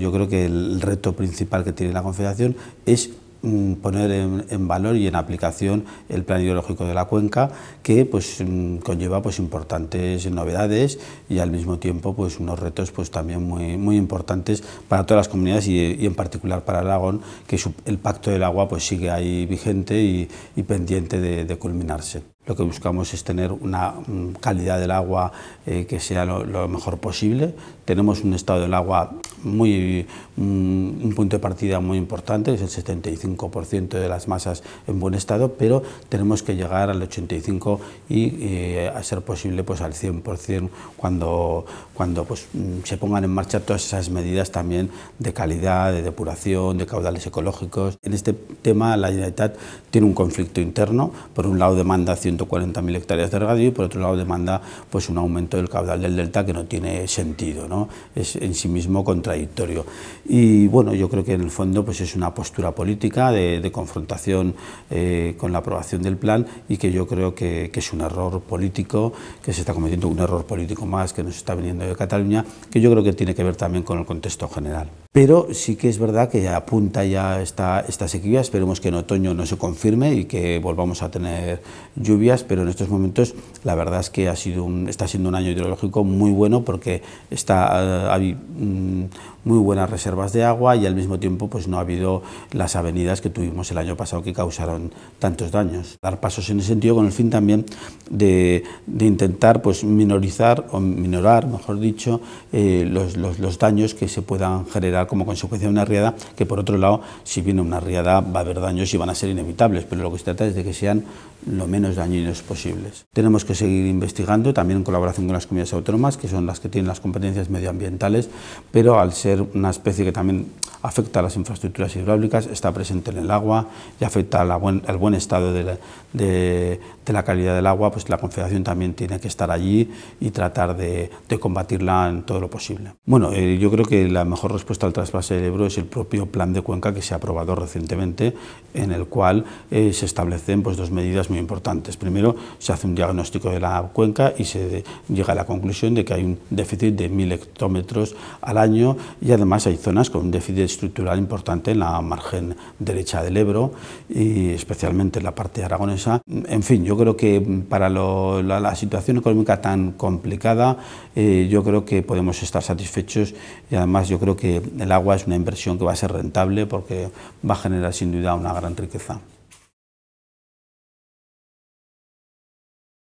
Yo creo que el reto principal que tiene la Confederación es mm, poner en, valor y en aplicación el plan hidrológico de la cuenca que pues mm, conlleva pues importantes novedades y al mismo tiempo pues unos retos pues también muy, muy importantes para todas las comunidades y, en particular para Aragón que el pacto del agua pues sigue ahí vigente y, pendiente de, culminarse. Lo que buscamos es tener una mm, calidad del agua eh, que sea lo, mejor posible. Tenemos un estado del agua muy, mm, un punto de partida muy importante, es el 75% de las masas en buen estado, pero tenemos que llegar al 85% y, eh, a ser posible pues, al 100% cuando, cuando pues, mm, se pongan en marcha todas esas medidas también de calidad, de depuración, de caudales ecológicos. En este tema la Generalitat tiene un conflicto interno, por un lado demanda 140.000 hectáreas de regadío y por otro lado demanda pues, un aumento del caudal del delta que no tiene sentido, ¿no? es en sí mismo contra y bueno, yo creo que en el fondo pues es una postura política de, confrontación eh, con la aprobación del plan y que yo creo que, es un error político, que se está cometiendo un error político más que nos está viniendo de Cataluña, que yo creo que tiene que ver también con el contexto general. Pero sí que es verdad que apunta ya esta, esta sequía, esperemos que en otoño no se confirme y que volvamos a tener lluvias, pero en estos momentos la verdad es que ha sido un, está siendo un año hidrológico muy bueno porque está, eh, hay, mm, muy buenas reservas de agua y al mismo tiempo pues no ha habido las avenidas que tuvimos el año pasado que causaron tantos daños. Dar pasos en ese sentido con el fin también de, intentar pues minorizar o minorar, mejor dicho, eh, los, los, los, daños que se puedan generar como consecuencia de una riada, que por otro lado, si viene una riada va a haber daños y van a ser inevitables, pero lo que se trata es de que sean lo menos dañinos posibles. Tenemos que seguir investigando, también en colaboración con las comunidades autónomas, que son las que tienen las competencias medioambientales, pero al ser una especie que también afecta a las infraestructuras hidráulicas, está presente en el agua y afecta al buen, buen, estado de, de la calidad del agua, pues la Confederación también tiene que estar allí y tratar de, combatirla en todo lo posible. Bueno, eh, yo creo que la mejor respuesta al trasvase del Ebro es el propio plan de cuenca que se ha aprobado recientemente, en el cual eh, se establecen pues, dos medidas muy importantes. Primero, se hace un diagnóstico de la cuenca y se llega a la conclusión de que hay un déficit de 1.000 hectómetros al año y además hay zonas con un déficit estructural importante en la margen derecha del Ebro y especialmente en la parte aragonesa. En fin, yo yo creo que mm, para la, situación económica tan complicada, eh, yo creo que podemos estar satisfechos y además yo creo que el agua es una inversión que va a ser rentable porque va a generar sin duda una gran riqueza.